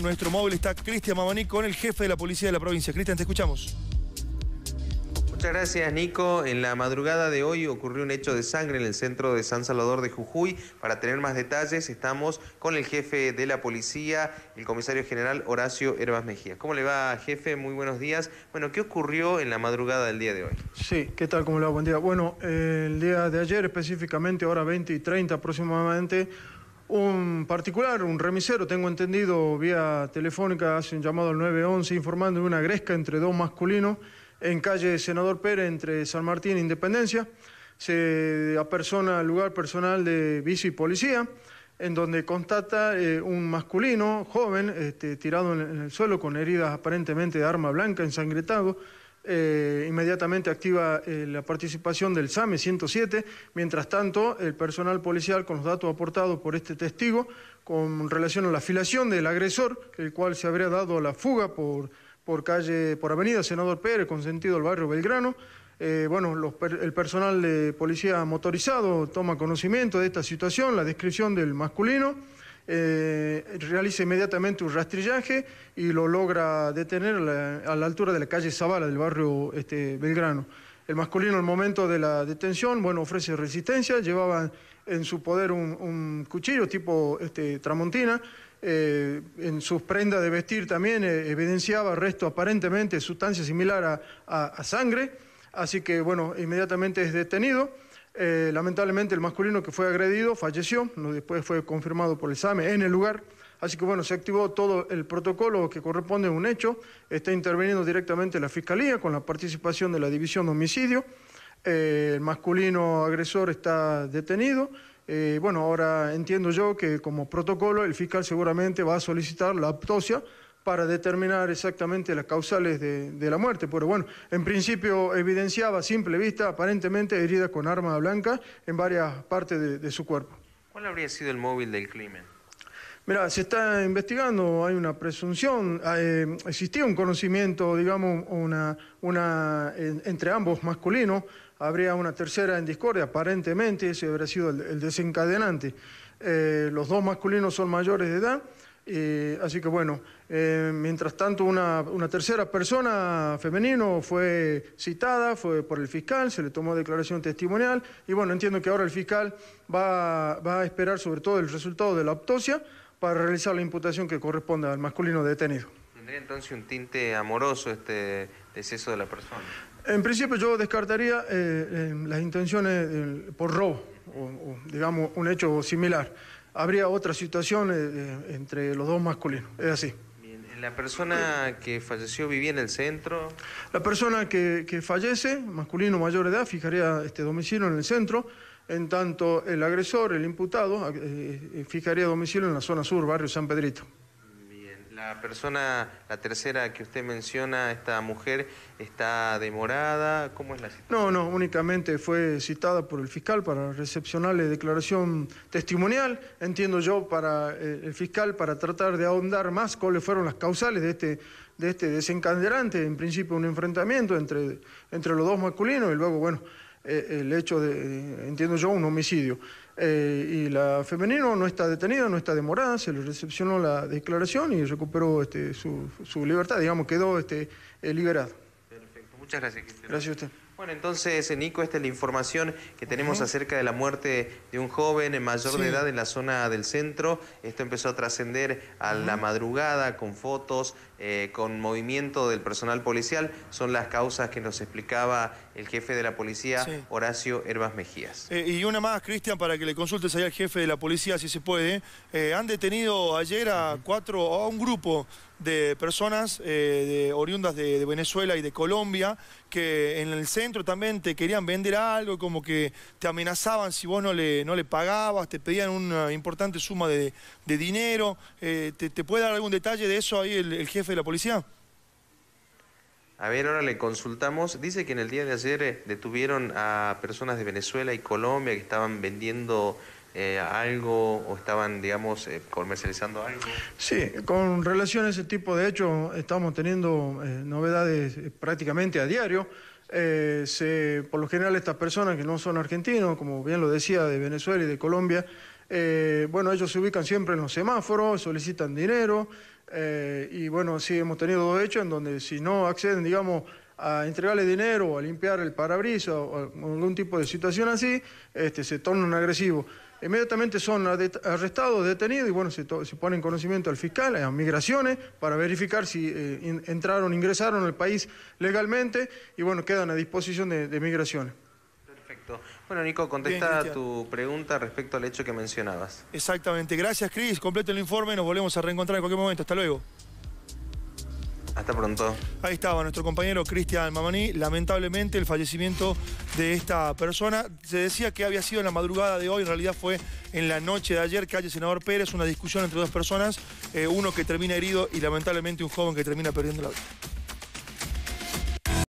nuestro móvil está Cristian Mamani con el jefe de la policía de la provincia. Cristian, te escuchamos. Muchas gracias, Nico. En la madrugada de hoy ocurrió un hecho de sangre en el centro de San Salvador de Jujuy. Para tener más detalles, estamos con el jefe de la policía, el comisario general Horacio Herbas Mejía. ¿Cómo le va, jefe? Muy buenos días. Bueno, ¿qué ocurrió en la madrugada del día de hoy? Sí, ¿qué tal? ¿Cómo le va? Buen día. Bueno, el día de ayer, específicamente, hora 20 y 30 aproximadamente, un particular, un remisero, tengo entendido, vía telefónica, hace un llamado al 911 informando de una gresca entre dos masculinos en calle Senador Pérez, entre San Martín e Independencia. Se apersona al lugar personal de bici policía, en donde constata eh, un masculino joven este, tirado en el suelo con heridas aparentemente de arma blanca, ensangrentado eh, inmediatamente activa eh, la participación del SAME 107. Mientras tanto, el personal policial, con los datos aportados por este testigo, con relación a la afilación del agresor, el cual se habría dado a la fuga por, por calle, por avenida Senador Pérez, con sentido al barrio Belgrano, eh, bueno, el personal de policía motorizado toma conocimiento de esta situación, la descripción del masculino. Eh, realiza inmediatamente un rastrillaje y lo logra detener a la altura de la calle Zavala del barrio este, Belgrano. El masculino al momento de la detención, bueno, ofrece resistencia, llevaba en su poder un, cuchillo tipo este, tramontina, eh, en sus prendas de vestir también eh, evidenciaba resto aparentemente sustancia similar a, a sangre, así que bueno, inmediatamente es detenido. Eh, lamentablemente el masculino que fue agredido falleció, después fue confirmado por el SAME en el lugar. Así que bueno, se activó todo el protocolo que corresponde a un hecho. Está interviniendo directamente la Fiscalía con la participación de la División de Homicidio. Eh, el masculino agresor está detenido. Eh, bueno, ahora entiendo yo que como protocolo el fiscal seguramente va a solicitar la autopsia para determinar exactamente las causales de, la muerte. Pero bueno, en principio evidenciaba a simple vista, aparentemente, heridas con arma blanca en varias partes de, su cuerpo. ¿Cuál habría sido el móvil del crimen? Mira, se está investigando, hay una presunción, ah, eh, existía un conocimiento, digamos, una, una entre ambos masculinos, habría una tercera en discordia, aparentemente ese habría sido el, desencadenante. Eh, los dos masculinos son mayores de edad, eh, así que bueno, eh, mientras tanto una, tercera persona femenino fue citada, fue por el fiscal, se le tomó declaración testimonial y bueno, entiendo que ahora el fiscal va, va a esperar sobre todo el resultado de la autopsia para realizar la imputación que corresponde al masculino detenido. ¿Tendría entonces un tinte amoroso este deceso de la persona? En principio yo descartaría eh, las intenciones por robo, o digamos un hecho similar habría otra situación eh, eh, entre los dos masculinos. Es así. ¿La persona que falleció vivía en el centro? La persona que, fallece, masculino mayor edad, fijaría este domicilio en el centro. En tanto, el agresor, el imputado, eh, fijaría domicilio en la zona sur, barrio San Pedrito. La persona, la tercera que usted menciona, esta mujer, ¿está demorada? ¿Cómo es la situación? No, no, únicamente fue citada por el fiscal para recepcionarle declaración testimonial, entiendo yo, para eh, el fiscal, para tratar de ahondar más cuáles fueron las causales de este, de este desencadenante, en principio un enfrentamiento entre, entre los dos masculinos y luego, bueno, eh, el hecho de, entiendo yo, un homicidio. Eh, y la femenino no está detenida, no está demorada, se le recepcionó la declaración y recuperó este, su, libertad, digamos, quedó este, eh, liberado. Perfecto, muchas gracias. Gracias a usted. Bueno, entonces, Nico, esta es la información que tenemos acerca de la muerte de un joven en mayor de edad en la zona del centro. Esto empezó a trascender a la madrugada con fotos, con movimiento del personal policial. Son las causas que nos explicaba el jefe de la policía, Horacio Herbas Mejías. Eh, y una más, Cristian, para que le consultes ahí al jefe de la policía, si se puede. Eh, han detenido ayer a cuatro, a un grupo de personas eh, de, oriundas de, Venezuela y de Colombia que en el centro también te querían vender algo, como que te amenazaban si vos no le, no le pagabas, te pedían una importante suma de, dinero. ¿te, puede dar algún detalle de eso ahí el jefe de la policía? A ver, ahora le consultamos. Dice que en el día de ayer eh, detuvieron a personas de Venezuela y Colombia que estaban vendiendo eh, algo o estaban, digamos, eh, comercializando algo? Sí, con relación a ese tipo de hechos estamos teniendo novedades prácticamente a diario. por lo general estas personas que no son argentinos, como bien lo decía, de Venezuela y de Colombia, bueno, ellos se ubican siempre en los semáforos, solicitan dinero. Eh, y bueno, sí hemos tenido dos hechos en donde si no acceden, digamos, a entregarle dinero o a limpiar el parabrisas o algún tipo de situación así, este, se tornan agresivos. Inmediatamente son arrestados, detenidos y bueno, se, se pone en conocimiento al fiscal, a migraciones, para verificar si eh, entraron, ingresaron al país legalmente y bueno, quedan a disposición de migraciones. Bueno, Nico, contesta tu pregunta respecto al hecho que mencionabas. Exactamente. Gracias, Cris. Completo el informe. Nos volvemos a reencontrar en cualquier momento. Hasta luego. Hasta pronto. Ahí estaba nuestro compañero Cristian Mamani. Lamentablemente el fallecimiento de esta persona. Se decía que había sido en la madrugada de hoy, en realidad fue en la noche de ayer, calle Senador Pérez, una discusión entre dos personas, eh, uno que termina herido y lamentablemente un joven que termina perdiendo la vida.